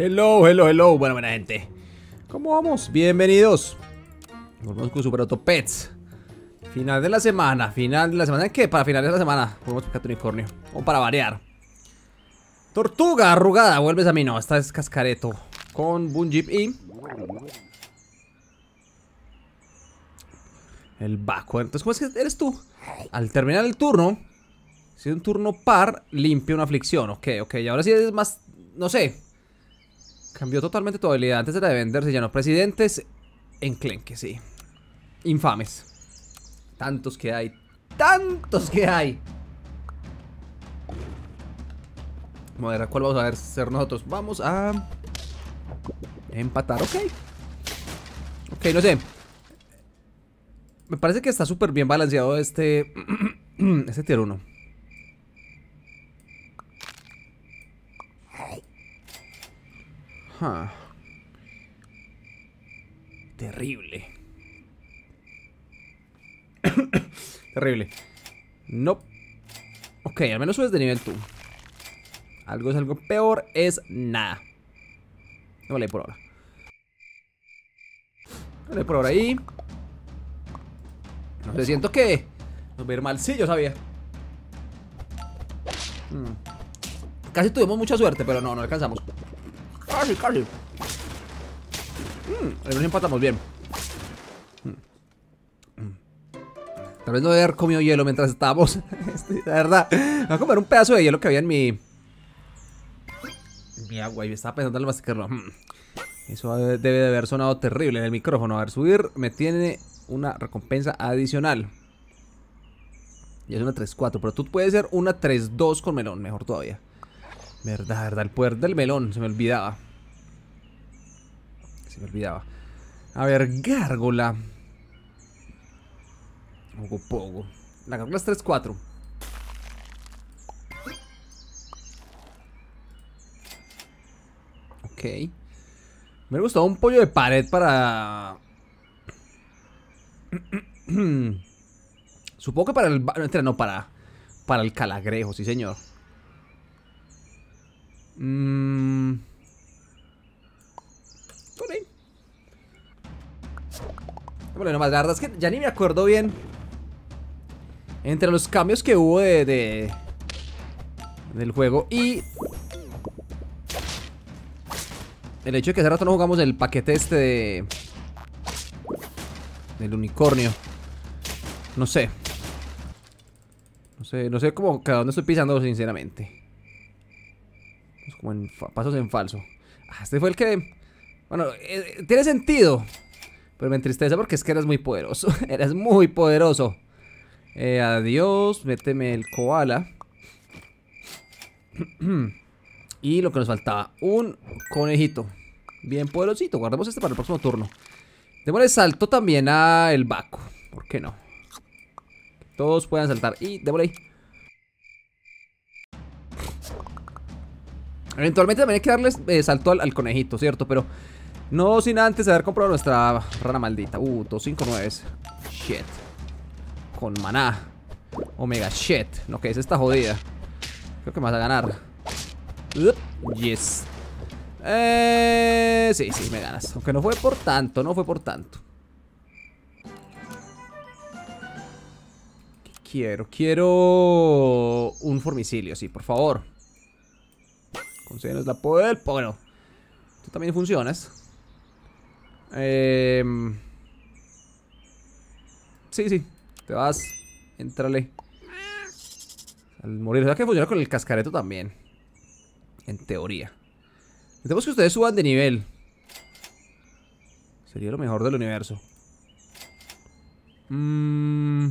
Hello, hello, hello. Bueno, buena gente. ¿Cómo vamos? Bienvenidos. Volvemos con Super Auto Pets. Final de la semana. Final de la semana. ¿Qué? Para finales de la semana. Volvemos con tu Unicornio. O para variar. Tortuga arrugada. Vuelves a mí. No, esta es cascareto. Con Jeep y... El Baco. Entonces, ¿cómo es que eres tú? Al terminar el turno... Si es un turno par, limpia una aflicción. Ok, ok. Y ahora sí es más... No sé Cambió totalmente tu habilidad. Antes era de venderse ya no presidentes. Enclenque, sí. Infames. Tantos que hay. ¡Tantos que hay! Vamos a ver, ¿cuál vamos a ser nosotros? Vamos a... Empatar, ok. Ok, no sé. Me parece que está súper bien balanceado este... este tier 1. Terrible. Terrible. Nope. Ok, al menos subes de nivel tú. Algo es algo peor, es nada. No vale por ahora. Vale por ahora ahí. No sé, siento que nos va a mal. Sí, yo sabía. Hmm. Casi tuvimos mucha suerte, pero no, no alcanzamos. Casi, casi. Mm, nos empatamos bien. Tal vez no haber comido hielo mientras estábamos. Este, la verdad. voy a comer un pedazo de hielo que había en mi. Mira, mi agua. Y estaba pensando al el mm. Eso debe de haber sonado terrible en el micrófono. A ver, subir me tiene una recompensa adicional. Y es una 3-4. Pero tú puedes ser una 3-2 con melón. Mejor todavía. Verdad, verdad. El poder del melón. Se me olvidaba me olvidaba. A ver, gárgola. Poco, poco. La gárgola es 3-4. Ok. Me gustó un pollo de pared para... Supongo que para el... No, no, para... Para el calagrejo, sí señor. Mmm... Bueno, nomás, la que ya ni me acuerdo bien Entre los cambios que hubo de... del juego y... El hecho de que hace rato no jugamos el paquete este de... Del unicornio No sé No sé, no sé cómo, cada dónde estoy pisando sinceramente es pues como en pasos en falso ah, Este fue el que... Bueno, eh, tiene sentido pero me entristece porque es que eras muy poderoso. eras muy poderoso. Eh, adiós. Méteme el koala. y lo que nos faltaba. Un conejito. Bien poderosito. Guardemos este para el próximo turno. Démosle salto también a el Baco. ¿Por qué no? Todos puedan saltar. Y démosle ahí. Eventualmente también hay que darles eh, salto al conejito, ¿cierto? Pero no sin antes haber comprado nuestra rana maldita. Uh, 259. Shit. Con maná. Omega shit. No, que es esta jodida. Creo que me vas a ganar. yes. Eh, sí, sí, me ganas. Aunque no fue por tanto, no fue por tanto. ¿Qué quiero? Quiero un formicilio, sí, por favor. Concédenos la poder. Bueno, tú también funcionas. Eh, sí, sí. Te vas. Entrale. Al morir. que funciona con el cascareto también? En teoría. Necesitamos que ustedes suban de nivel. Sería lo mejor del universo. Mmm.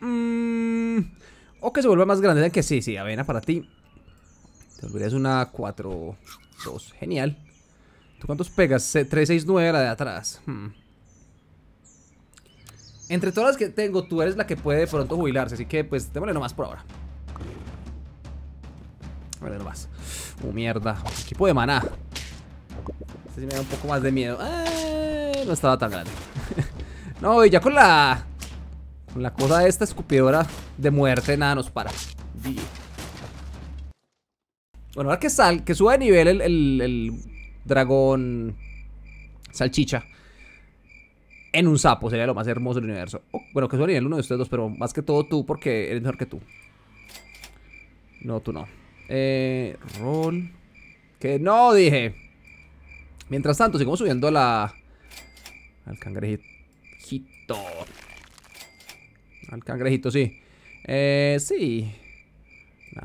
Mmm. O que se vuelva más grande. Que sí, sí, avena para ti. Te volverías una 4-2. Genial. ¿Tú cuántos pegas? 369 la de atrás. Hmm. Entre todas las que tengo, tú eres la que puede pronto jubilarse. Así que, pues, démosle nomás por ahora. ver nomás. Uh, mierda. Equipo de maná. Este sí me da un poco más de miedo. Eh, no estaba tan grande. no, y ya con la... Con la cosa de esta escupidora de muerte, nada nos para. Bueno, ahora que sal, que suba de nivel el dragón salchicha en un sapo. Sería lo más hermoso del universo. Oh, bueno, que sería el uno de ustedes dos, pero más que todo tú, porque eres mejor que tú. No, tú no. Eh, Ron Que no, dije. Mientras tanto, seguimos subiendo la... Al cangrejito. Al cangrejito, sí. Eh, sí.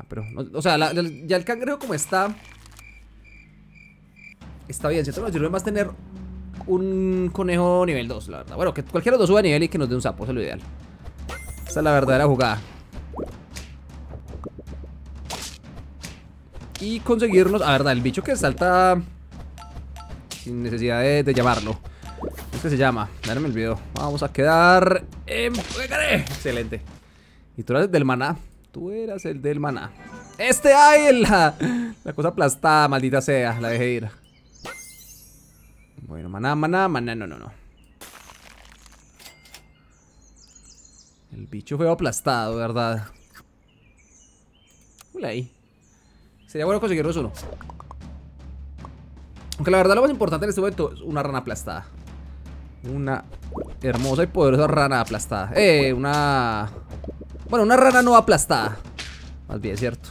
pero... o sea, ya el cangrejo como está... Está bien, ¿cierto? nos sirve más tener un conejo nivel 2, la verdad. Bueno, que cualquiera de los suba a nivel y que nos dé un sapo, eso es lo ideal. Esa es la verdadera jugada. Y conseguirnos... la verdad, el bicho que salta... Sin necesidad de, llamarlo. Es se llama. Dame me video. Vamos a quedar... En... Excelente. Y tú eras del maná. Tú eras el del maná. Este hay la, la cosa aplastada, maldita sea. La dejé ir. Bueno, maná, maná, maná, no, no, no. El bicho fue aplastado, ¿verdad? Hola ahí. Sería bueno conseguirlo solo. Aunque la verdad lo más importante en este momento es una rana aplastada. Una hermosa y poderosa rana aplastada. Eh, una... Bueno, una rana no aplastada. Más bien, ¿cierto?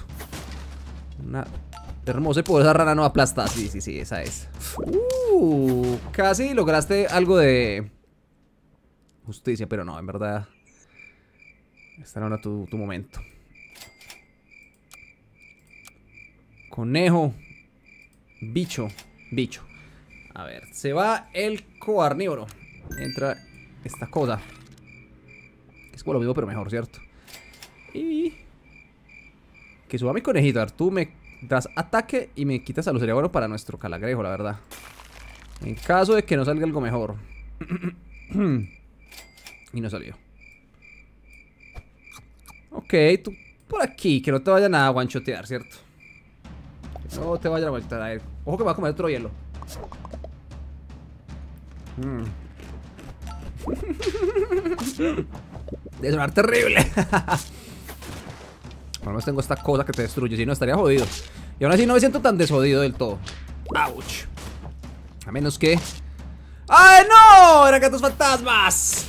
Una Hermoso, y por esa rana no aplasta. Sí, sí, sí, esa es. Uh, casi lograste algo de justicia, pero no, en verdad. Estará ahora tu, momento. Conejo. Bicho. Bicho. A ver, se va el coarnívoro. Entra esta cosa. Es como lo vivo, pero mejor, ¿cierto? Y... Que suba mi conejito. A me Das ataque y me quitas a los Bueno, para nuestro calagrejo, la verdad. En caso de que no salga algo mejor. y no salió. Ok, tú por aquí, que no te vayan a guanchotear, ¿cierto? no te vayan a guanchotear. Ojo que va a comer otro hielo. De Debe sonar terrible. Por lo menos tengo esta cosa que te destruye, si no estaría jodido. Y aún así no me siento tan desjodido del todo. Ouch. A menos que... ¡Ay, no! ¡Eran gatos fantasmas!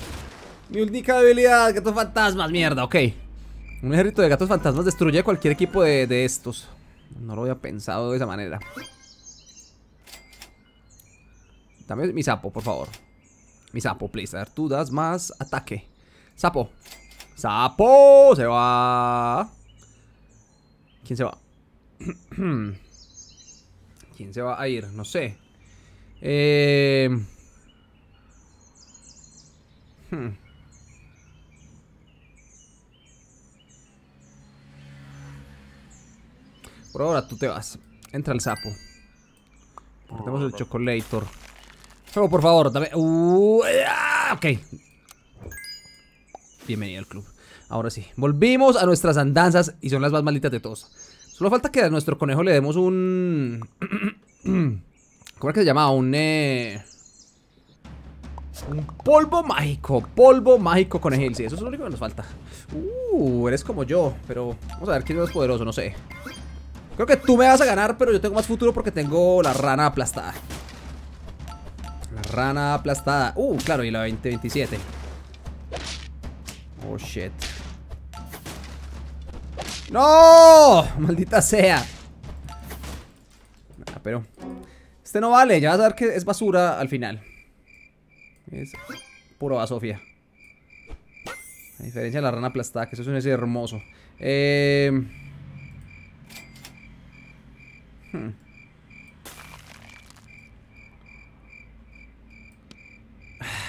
Mi única habilidad, gatos fantasmas, mierda, ok. Un ejército de gatos fantasmas destruye cualquier equipo de, de estos. No lo había pensado de esa manera. Dame mi sapo, por favor. Mi sapo, please. A ver, tú das más ataque. Sapo. Sapo, se va. ¿Quién se va? ¿Quién se va a ir? No sé. Eh... Hmm. Por ahora tú te vas. Entra el sapo. Tenemos el chocolator. Fuego, por favor, dame. Uh, ok. Bienvenido al club. Ahora sí, volvimos a nuestras andanzas y son las más malditas de todos. Solo falta que a nuestro conejo le demos un... ¿Cómo es que se llama? Un... Eh, un polvo mágico, polvo mágico con Sí, eso es lo único que nos falta. Uh, eres como yo, pero vamos a ver quién es más poderoso, no sé. Creo que tú me vas a ganar, pero yo tengo más futuro porque tengo la rana aplastada. La rana aplastada. Uh, claro, y la 2027. Oh, shit. ¡No! Maldita sea. Ah, pero... Este no vale, ya vas a ver que es basura al final. Es puro basofia. A diferencia de la rana aplastada, que eso es hermoso. Eh... Hmm.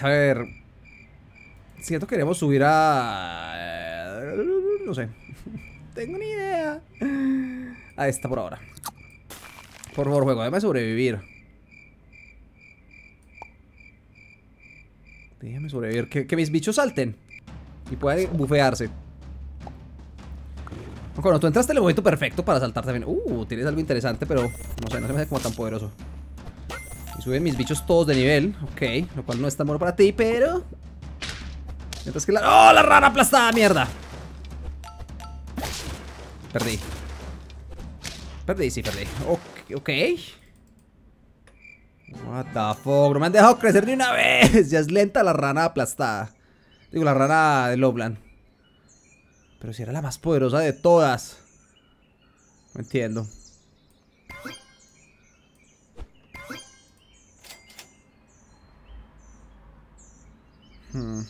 A ver... Siento que queremos subir a... Eh, no sé tengo ni idea. Ahí está, por ahora. Por favor, juego, déjame sobrevivir. Déjame sobrevivir. Que, mis bichos salten. Y puedan bufearse. Bueno, tú entraste en el momento perfecto para saltar también. Uh, tienes algo interesante, pero no sé, no se me hace como tan poderoso. Y suben mis bichos todos de nivel. Ok, lo cual no es tan bueno para ti, pero... Mientras que la... ¡Oh, la rana aplastada! ¡Mierda! Perdí. Perdí, sí, perdí. Ok. What the me han dejado crecer ni una vez. Ya es lenta la rana aplastada. Digo, la rana de Loblan. Pero si era la más poderosa de todas. No entiendo. Hmm.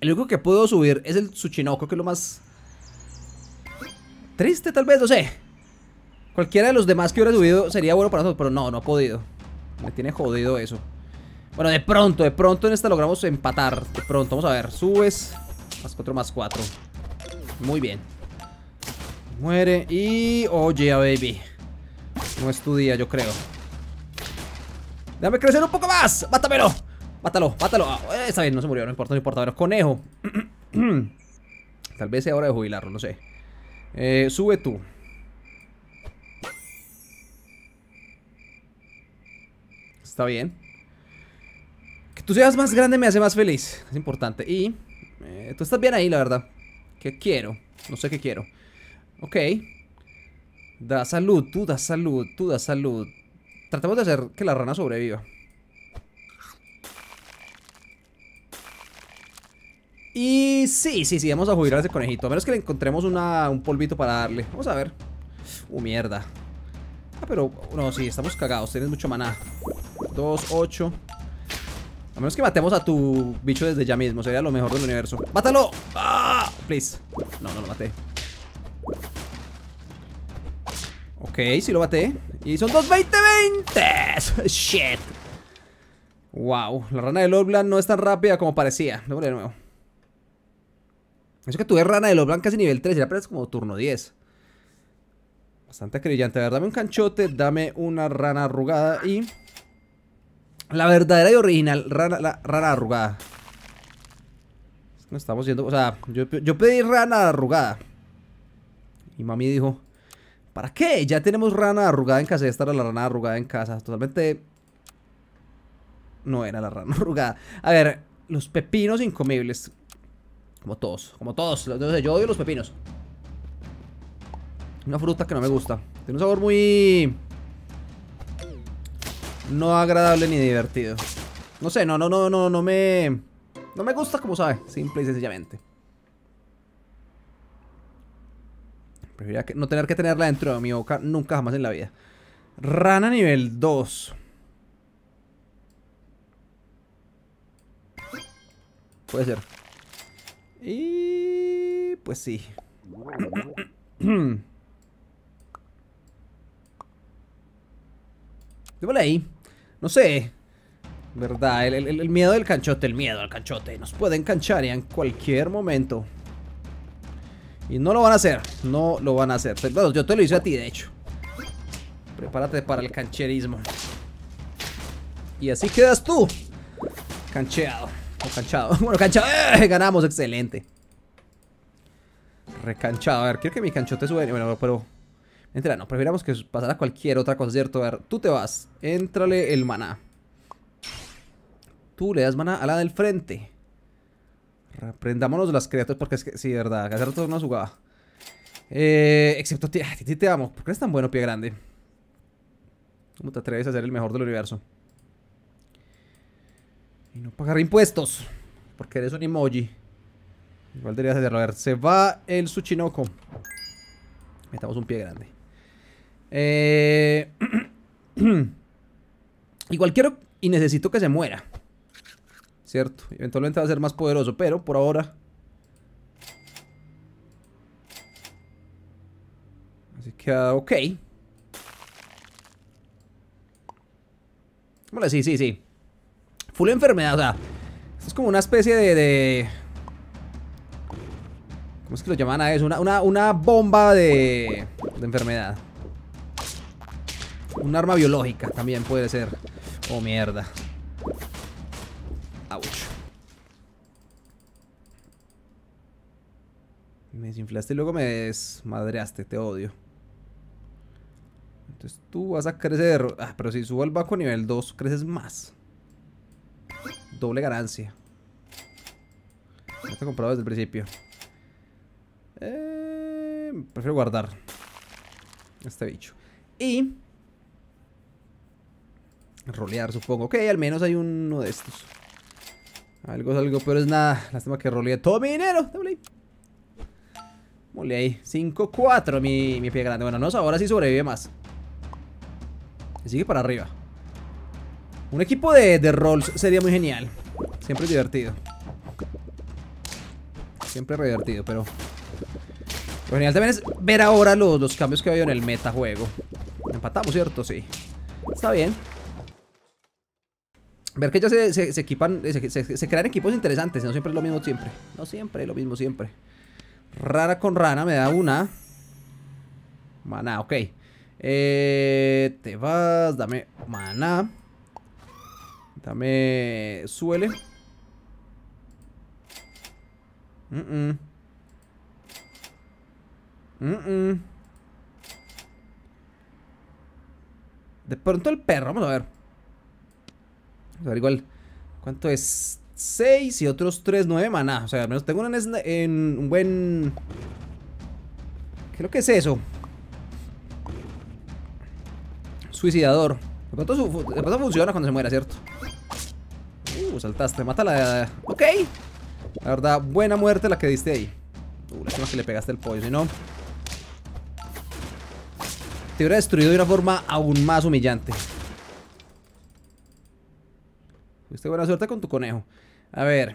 El único que puedo subir es el Tsuchinoko, que es lo más Triste tal vez, no sé. Cualquiera de los demás que hubiera subido sería bueno para nosotros, pero no, no ha podido. Me tiene jodido eso. Bueno, de pronto, de pronto en esta logramos empatar. De pronto, vamos a ver. Subes. Más cuatro, más cuatro Muy bien. Muere y... Oye, oh, baby. No es tu día, yo creo. Déjame crecer un poco más. Mátamelo. Mátalo, mátalo. Ah, eh, está bien, no se murió, no importa, no importa. conejo. Tal vez sea hora de jubilarlo, no sé. Eh, sube tú. Está bien. Que tú seas más grande me hace más feliz. Es importante. Y eh, tú estás bien ahí, la verdad. ¿Qué quiero? No sé qué quiero. Ok. Da salud, tú da salud, tú da salud. Tratemos de hacer que la rana sobreviva. Y sí, sí, sí, vamos a jubilar a ese conejito. A menos que le encontremos un polvito para darle. Vamos a ver. Uh, mierda. Ah, pero... No, sí, estamos cagados. Tienes mucho maná. Dos, ocho A menos que matemos a tu bicho desde ya mismo. Sería lo mejor del universo. ¡Bátalo! ¡Ah! Please. No, no lo maté. Ok, sí lo maté. Y son dos 20 20 Shit. Wow, la rana de Loblan no es tan rápida como parecía. Démosle de nuevo. Eso que tuve rana de los blancas y nivel 3, ya apenas como turno 10. Bastante acrillante. A ver, dame un canchote, dame una rana arrugada y... La verdadera y original rana, rana arrugada. Es que nos estamos yendo... O sea, yo, yo pedí rana arrugada. Y mami dijo... ¿Para qué? Ya tenemos rana arrugada en casa. Esta era la rana arrugada en casa. Totalmente... No era la rana arrugada. A ver, los pepinos incomibles. Como todos, como todos. Entonces, yo odio los pepinos. Una fruta que no me gusta. Tiene un sabor muy... No agradable ni divertido. No sé, no, no, no, no, no me... No me gusta como sabe, simple y sencillamente. Prefiero que, no tener que tenerla dentro de mi boca nunca jamás en la vida. Rana nivel 2. Puede ser. Y pues sí. Démosle ahí. No sé. ¿Verdad? El, miedo del canchote, el miedo al canchote. Nos pueden canchar ya en cualquier momento. Y no lo van a hacer. No lo van a hacer. Bueno, yo te lo hice a ti, de hecho. Prepárate para el cancherismo. Y así quedas tú. Cancheado. Canchado, Bueno, canchado. Eh, ganamos, excelente. Recanchado. A ver, quiero que mi canchote sube. Bueno, pero... Entra, no, prefiramos que pasara cualquier otra cosa, ¿cierto? A ver, tú te vas. entrale el maná. Tú le das maná a la del frente. Reprendámonos las criaturas porque es que... Sí, de verdad. Hace rato no jugaba. Eh, excepto... ti te amo. ¿Por qué eres tan bueno, pie grande? ¿Cómo te atreves a ser el mejor del universo? no pagar impuestos. Porque eres un emoji. Igual deberías hacerlo. A ver, se va el Suchinoco. Metamos un pie grande. Eh, igual quiero y necesito que se muera. Cierto. Eventualmente va a ser más poderoso, pero por ahora... Así que, ah, ok. Vale, sí, sí, sí full enfermedad, o sea, esto es como una especie de, ¿Cómo es que lo llaman a eso? Una, una, bomba de, de enfermedad. Un arma biológica también puede ser. Oh, mierda. Ouch. Me desinflaste y luego me desmadreaste, te odio. Entonces tú vas a crecer. Ah, pero si subo el Baco a nivel 2, creces más. Doble ganancia. No he comprado desde el principio. Eh, prefiero guardar este bicho. Y... Rolear, supongo. Ok, al menos hay uno de estos. Algo es algo, pero es nada. Lástima que rolee. todo mi dinero. ahí. Mole ahí. 5-4 mi, mi pie grande. Bueno, no, ahora sí sobrevive más. Y Sigue para arriba. Un equipo de, de Rolls sería muy genial. Siempre es divertido. Siempre es divertido, pero... Lo genial también es ver ahora los, los cambios que ha en el metajuego. Empatamos, ¿cierto? Sí. Está bien. Ver que ya se, equipan, se, crean equipos interesantes, no siempre es lo mismo siempre. No siempre lo mismo siempre. Rara con rana me da una. Maná, ok. Eh, te vas, dame maná. Me suele Mm -mm. de pronto el perro, vamos a ver. Vamos a ver igual. ¿Cuánto es? 6 y otros 3, 9 maná. O sea, al menos tengo un, en un buen... Creo que es eso? Suicidador. pronto, de pronto funciona cuando se muera, ¿cierto? Saltaste, saltaste, la. Ok. La verdad, buena muerte la que diste ahí. Uh, que le pegaste el pollo, si no. Te hubiera destruido de una forma aún más humillante. Tuviste buena suerte con tu conejo. A ver.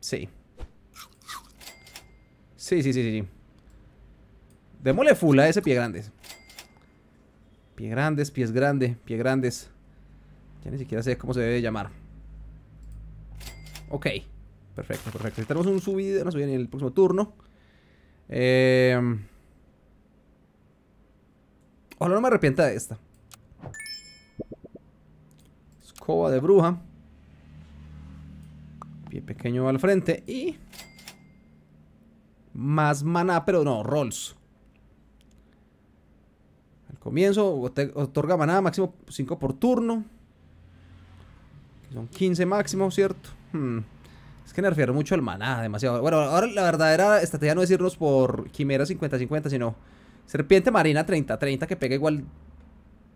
Sí. Sí, sí, sí, sí. Démosle full a ese pie grande. Pie grandes, pies grande, pie grandes. Ya ni siquiera sé cómo se debe llamar. Ok. Perfecto, perfecto. Necesitamos un subido, nos subida en el próximo turno. Em, ojalá no me arrepienta de esta. Escoba de bruja. Pie pequeño al frente y... Más maná, pero no, rolls. Comienzo, otorga manada máximo 5 por turno. Son 15 máximo, ¿cierto? Hmm. Es que refiero mucho el maná, demasiado. Bueno, ahora la verdadera estrategia no es irnos por Quimera 50-50, sino Serpiente Marina 30-30, que pega igual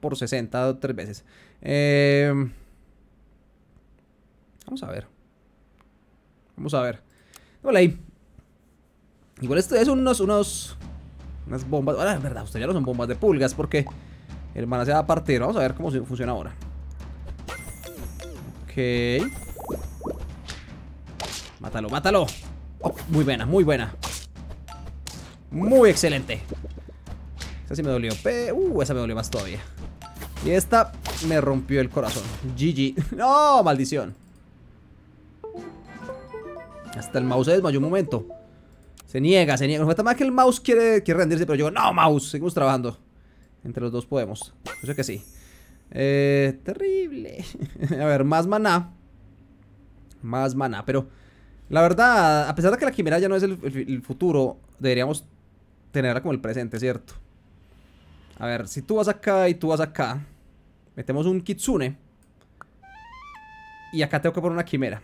por 60 o 3 veces. Em, vamos a ver. Vamos a ver. Hola ahí. Igual esto es unos, unos unas bombas. Ahora, es verdad, ustedes ya no son bombas de pulgas porque el maná se va a partir. Vamos a ver cómo funciona ahora. Ok. Mátalo, mátalo. Oh, muy buena, muy buena. Muy excelente. Esa sí me dolió. Uh, esa me dolió más todavía. Y esta me rompió el corazón. GG. No, maldición. Hasta el mouse se desmayó un momento. Se niega, se niega. no falta más que el mouse quiere, quiere rendirse, pero yo, no, mouse, seguimos trabajando. Entre los dos podemos. Yo sé que sí. Eh, terrible. a ver, más maná. Más maná, pero la verdad, a pesar de que la quimera ya no es el, el futuro, deberíamos tenerla como el presente, ¿cierto? A ver, si tú vas acá y tú vas acá, metemos un kitsune. Y acá tengo que poner una quimera.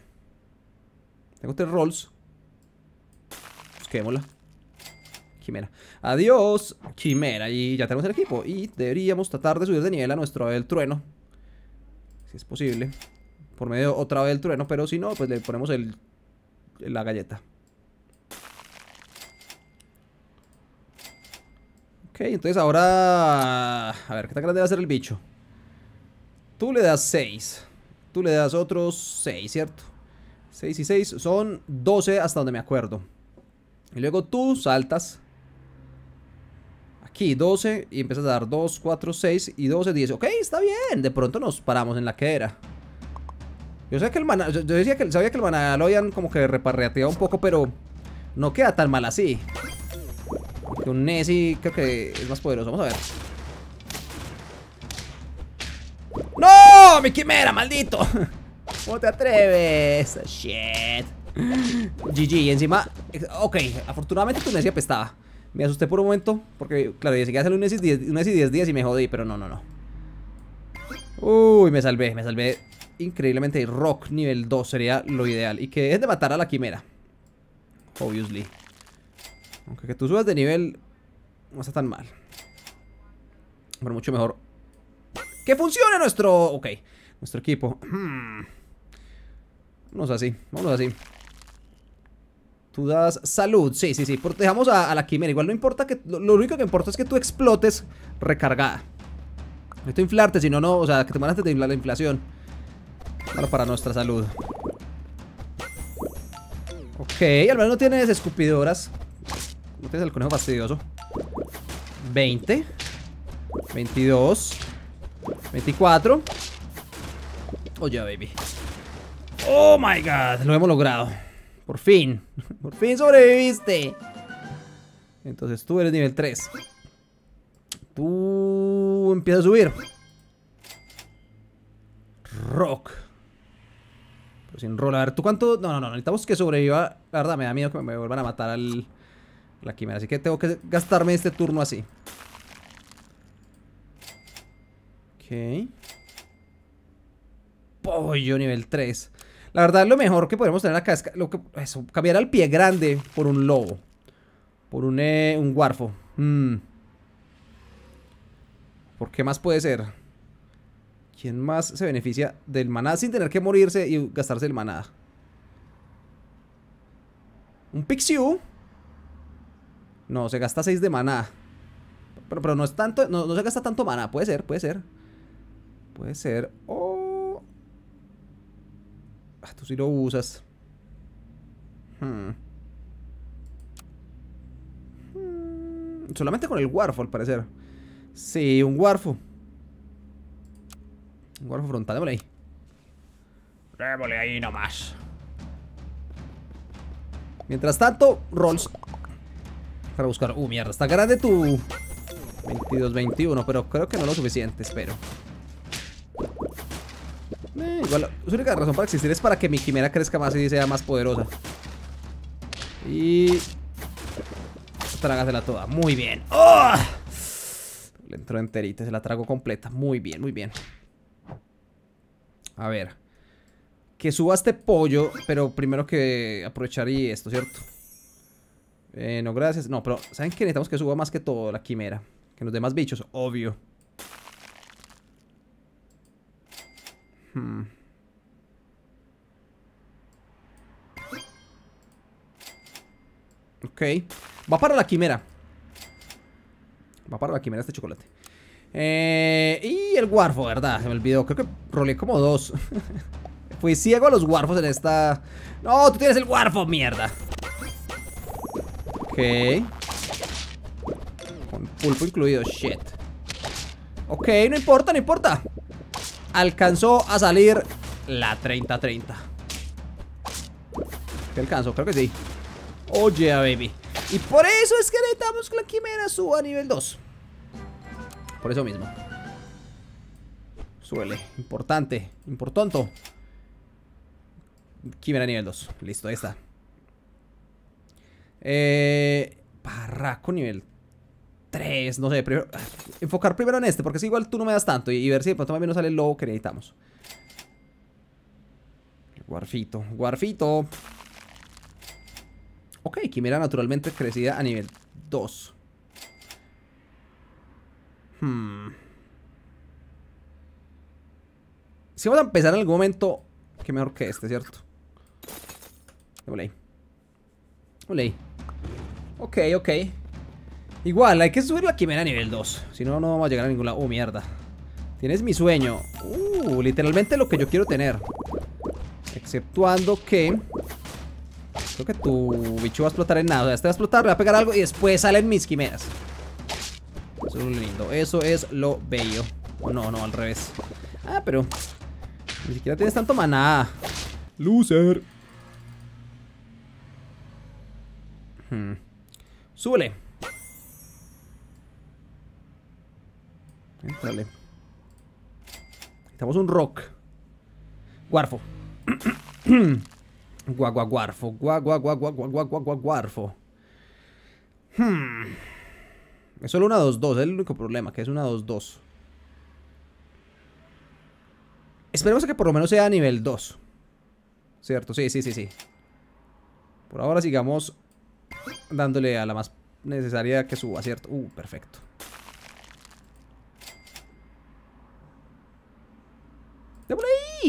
Tengo tres rolls. Quémosla Quimera. Adiós, Quimera. Y ya tenemos el equipo. Y deberíamos tratar de subir de nivel a nuestro del Trueno. Si es posible. Por medio otra vez del trueno. Pero si no, pues le ponemos el, la galleta. Ok, entonces ahora... A ver, ¿qué tan grande va a ser el bicho? Tú le das 6. Tú le das otros 6, ¿cierto? 6 y 6 son 12 hasta donde me acuerdo. Y luego tú saltas aquí 12 y empiezas a dar 2, 4, 6 y 12, 10. Ok, está bien. De pronto nos paramos en la que era. Yo sé que el maná, yo, decía que sabía que el maná lo habían como que reparreateado un poco, pero no queda tan mal así. Que un Nessie creo que es más poderoso. Vamos a ver. ¡No! ¡Mi quimera, maldito! ¿Cómo te atreves? Shit. GG, y encima... Ok, afortunadamente tu Nessie apestaba. Me asusté por un momento, porque claro, y seguía hace un y 10 días y me jodí, pero no, no, no. Uy, me salvé, me salvé increíblemente. Rock nivel 2 sería lo ideal. Y que es de matar a la quimera. Obviously. Aunque que tú subas de nivel no está tan mal. Pero mucho mejor. Que funcione nuestro... Ok, nuestro equipo. Vamos así, vamos así. Tú salud. Sí, sí, sí. dejamos a, a la quimera. Igual no importa que... Lo, único que importa es que tú explotes recargada. Necesito inflarte, si no, no. O sea, que te van de inflar la inflación. claro para nuestra salud. Ok, al menos no tienes escupidoras. No tienes el conejo fastidioso. 20. 22. 24. Oye, oh, ya, baby. Oh my god, lo hemos logrado. Por fin. Por fin sobreviviste. Entonces tú eres nivel 3. Tú empiezas a subir. Rock. Pero sin rol. A ver, ¿tú cuánto? No, no, no. Necesitamos que sobreviva. La verdad, me da miedo que me vuelvan a matar al... La quimera. Así que tengo que gastarme este turno así. Ok. Pollo nivel 3. La verdad, lo mejor que podemos tener acá es cambiar al pie grande por un lobo. Por un, eh, guarfo. Mm. ¿Por qué más puede ser? ¿Quién más se beneficia del maná sin tener que morirse y gastarse el maná? Un Pixiu. No, se gasta 6 de maná. Pero, no es tanto, no, se gasta tanto maná. Puede ser, puede ser. Puede ser. Oh. Ah, tú sí lo usas. Hmm. Solamente con el Warfo, al parecer. Sí, un Warfo. Un Warfo frontal, démosle ahí. Démosle ahí nomás. Mientras tanto, Rolls. Para buscar. Uh, mierda, está grande tu. 22-21, pero creo que no lo suficiente, espero. Eh, igual, su única razón para existir es para que mi quimera crezca más y sea más poderosa. Y... Trágasela toda. Muy bien. ¡Oh! Le entró enterita, se la trago completa. Muy bien, muy bien. A ver. Que suba este pollo, pero primero que aprovechar y esto, ¿cierto? Eh, no, gracias. No, pero ¿saben qué? Necesitamos que suba más que todo la quimera. Que nos dé más bichos, obvio. Ok. Va para la quimera. Va para la quimera este chocolate. Eh, y el Warfo, ¿verdad? Se me olvidó. Creo que rolé como dos. Fui ciego pues a los Warfos en esta... No, tú tienes el Warfo, mierda. Ok. Con pulpo incluido, shit. Ok, no importa, no importa alcanzó a salir la 30-30. ¿Qué alcanzó? Creo que sí. Oye, oh, baby. Y por eso es que necesitamos que la quimera suba a nivel 2. Por eso mismo. Suele. Importante. Importonto Quimera nivel 2. Listo, ahí está. Eh, barraco nivel tres, no sé, enfocar primero en este, porque si igual tú no me das tanto y, ver si de pronto más bien sale el lobo que necesitamos. Guarfito, guarfito. Ok, quimera naturalmente crecida a nivel 2. Hmm. Si vamos a empezar en algún momento, que mejor que este, ¿cierto? Démosle ahí. ahí. Ok, ok. Igual, hay que subir la quimera a nivel 2. Si no, no vamos a llegar a ningún lado. Oh, mierda. Tienes mi sueño. Uh, literalmente lo que yo quiero tener. Exceptuando que... Creo que tu bicho va a explotar en nada. O sea, este va a explotar, le va a pegar algo y después salen mis quimeras. Eso es lo lindo. Eso es lo bello. Oh, no, no, al revés. Ah, pero... Ni siquiera tienes tanto maná. Loser. Hmm. Súbele. Dale. Necesitamos un rock. Guarfo. Guaguaguarfo. guarfo Hmm. Es solo una 2-2, es el único problema, que es una 2-2. Esperemos a que por lo menos sea nivel 2. ¿Cierto? Sí, sí, sí, sí. Por ahora sigamos dándole a la más necesaria que suba, ¿cierto? Uh, perfecto.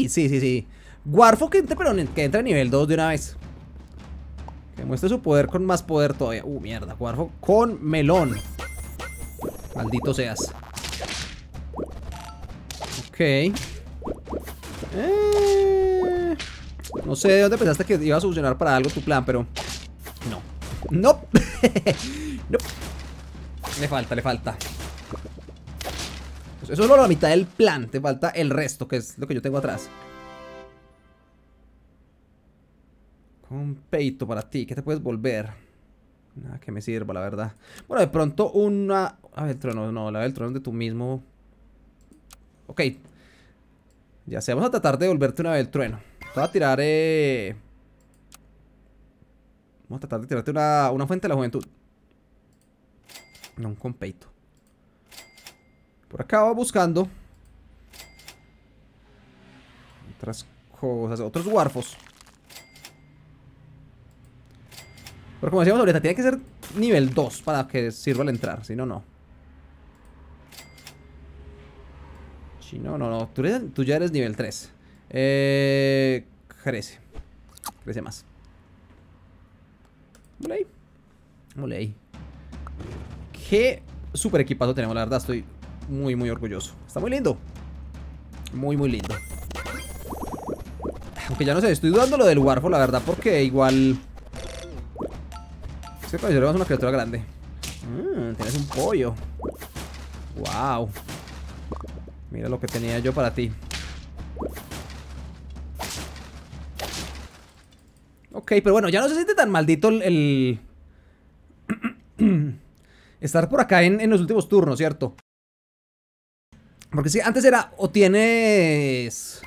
Sí, sí, sí, Warfo que entre, pero que entra a nivel 2 de una vez. Que muestre su poder con más poder todavía. Uh, mierda. Warfo con melón. Maldito seas. Ok. Eh, no sé de dónde pensaste que iba a solucionar para algo tu plan, pero... No. No. no. Le falta, le falta. Eso es solo la mitad del plan. Te falta el resto, que es lo que yo tengo atrás. Con peito para ti. ¿Qué te puedes volver? Nada que me sirva, la verdad. Bueno, de pronto una... A ver, el No, la del trueno de tú mismo. Ok. Ya sé, vamos a tratar de volverte una vez el trueno. voy a tirar, eh, Vamos a tratar de tirarte una, una fuente de la juventud. No, un peito por acá va buscando. Otras cosas, otros warfos. Pero como decíamos ahorita, tiene que ser nivel 2 para que sirva al entrar, si no, no. Si no, no, no. Tú, ya eres nivel 3. Eh, crece. Crece más. Mole ahí. Mole ahí. Qué super equipazo tenemos, la verdad. Estoy muy, muy orgulloso. Está muy lindo. Muy, muy lindo. Aunque ya no sé, estoy dudando lo del Warfo, la verdad, porque igual... Se considera una criatura grande. Mmm, tienes un pollo. Wow. Mira lo que tenía yo para ti. Ok, pero bueno, ya no se siente tan maldito el... Estar por acá en los últimos turnos, ¿cierto? Porque si antes era o tienes...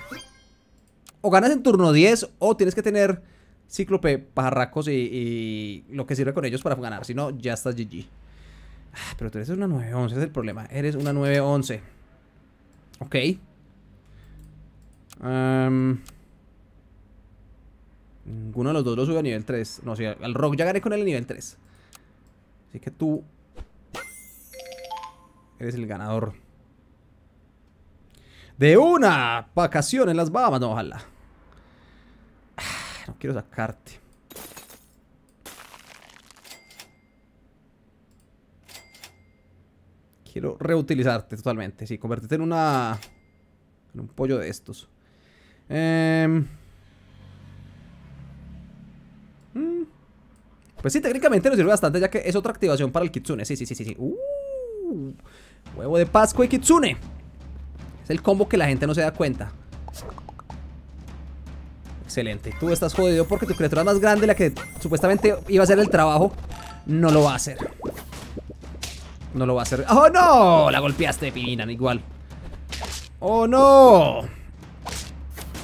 O ganas en turno 10 o tienes que tener cíclope, pajarracos y, lo que sirve con ellos para ganar. Si no, ya estás GG. Ah, pero tú eres una 9-11, Ese es el problema. Eres una 9-11. Ok. ninguno de los dos lo sube a nivel 3. No, si al rock ya gané con él a nivel 3. Así que tú... Eres el ganador de una vacación en las Bahamas. No, ojalá. Ah, no quiero sacarte. Quiero reutilizarte totalmente. Sí, convertirte en una... En un pollo de estos. Em, mm, pues sí, técnicamente nos sirve bastante ya que es otra activación para el Kitsune. Sí, sí, sí, sí. sí. Uh, huevo de Pascua y Kitsune. Es el combo que la gente no se da cuenta. Excelente. Tú estás jodido porque tu criatura más grande, la que supuestamente iba a hacer el trabajo, no lo va a hacer. No lo va a hacer. ¡Oh, no! La golpeaste, Pivinan, igual. ¡Oh, no!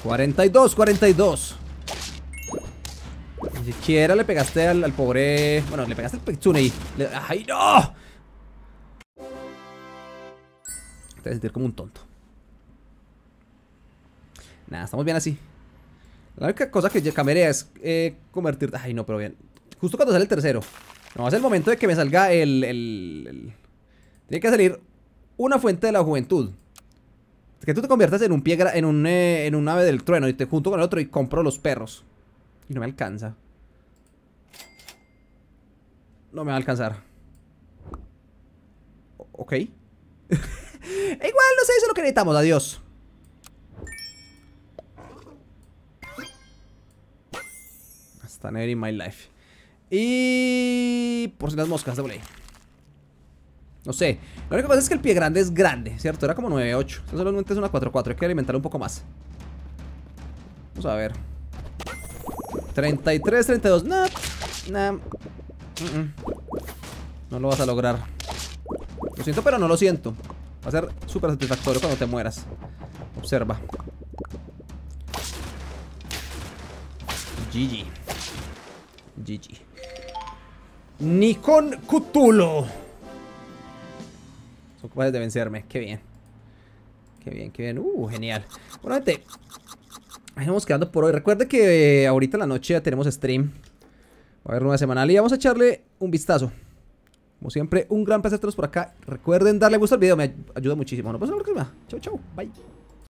42, 42. Ni siquiera le pegaste al, pobre... Bueno, le pegaste al pechune y... ¡Ay, no! Te voy a sentir como un tonto. Nada, estamos bien así. La única cosa que cambiaría es eh, convertir... Ay, no, pero bien. Justo cuando sale el tercero. No, es el momento de que me salga el, Tiene que salir una fuente de la juventud. Que tú te conviertas en un piedra. en un, eh, en un ave del trueno y te junto con el otro y compro los perros. Y no me alcanza. No me va a alcanzar. ok. Igual no sé, eso es lo que necesitamos. Adiós. Está never in my life. Y... Por si las moscas, doble. No sé. Lo único que pasa es que el pie grande es grande, ¿cierto? Era como 9-8. solamente es una 4-4. Hay que alimentar un poco más. Vamos a ver. 33, 32. No. Mm, mm. No lo vas a lograr. Lo siento, pero no lo siento. Va a ser súper satisfactorio cuando te mueras. Observa. GG. GG. Nikon Cthulhu. Son capaces de vencerme. Qué bien. Qué bien, qué bien. Uh, genial. Bueno, gente. Ahí vamos quedando por hoy. Recuerden que eh, ahorita en la noche ya tenemos stream. Va a haber nueva semanal y vamos a echarle un vistazo. Como siempre, un gran placer estarlos por acá. Recuerden darle gusto al video, me ayuda muchísimo. Nos vemos en la próxima. Chau, chau. Bye.